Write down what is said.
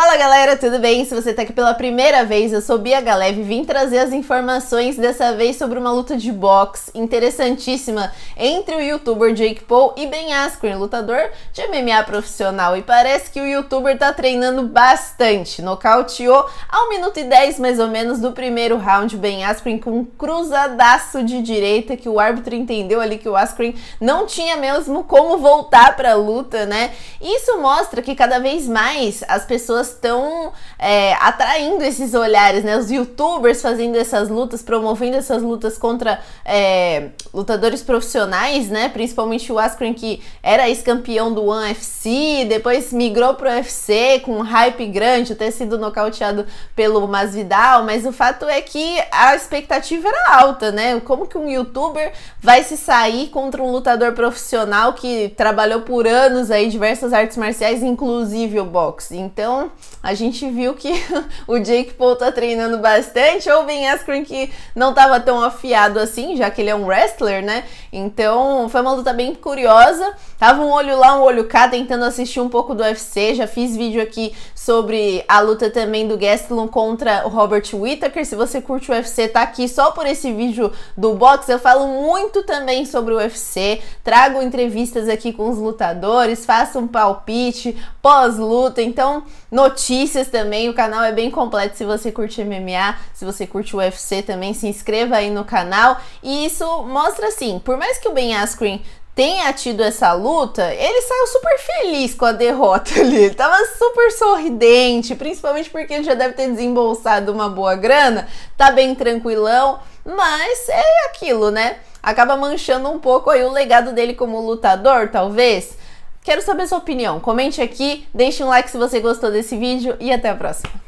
Fala galera, tudo bem? Se você tá aqui pela primeira vez, eu sou Bia Galeve e vim trazer as informações dessa vez sobre uma luta de boxe interessantíssima entre o youtuber Jake Paul e Ben Askren, lutador de MMA profissional. E parece que o youtuber tá treinando bastante. Nocauteou ao minuto e 10 mais ou menos do primeiro round Ben Askren com um cruzadaço de direita que o árbitro entendeu ali que o Askren não tinha mesmo como voltar pra luta, né? Isso mostra que cada vez mais as pessoas pessoas estão é, atraindo esses olhares, né? Os youtubers fazendo essas lutas, promovendo essas lutas contra é, lutadores profissionais, né? Principalmente o Askren, que era ex-campeão do One FC, depois migrou pro UFC com um hype grande, ter sido nocauteado pelo Masvidal, mas o fato é que a expectativa era alta, né? Como que um youtuber vai se sair contra um lutador profissional que trabalhou por anos aí diversas artes marciais, inclusive o boxe? Então, a gente viu que o Jake Paul tá treinando bastante, ou o Ben Askren que não tava tão afiado assim, já que ele é um wrestler, né? Então foi uma luta bem curiosa. Tava um olho lá, um olho cá, tentando assistir um pouco do UFC. Já fiz vídeo aqui sobre a luta também do Gastelum contra o Robert Whittaker. Se você curte o UFC, tá aqui só por esse vídeo do box. Eu falo muito também sobre o UFC, trago entrevistas aqui com os lutadores, faço um palpite pós-luta. Então, notícias também. O canal é bem completo se você curte MMA, se você curte UFC também, se inscreva aí no canal. E isso mostra assim, por mais que o Ben Askren tenha tido essa luta, ele saiu super feliz com a derrota ali. Ele tava super sorridente, principalmente porque ele já deve ter desembolsado uma boa grana, tá bem tranquilão, mas é aquilo, né? Acaba manchando um pouco aí o legado dele como lutador, talvez. Quero saber sua opinião. Comente aqui, deixe um like se você gostou desse vídeo e até a próxima.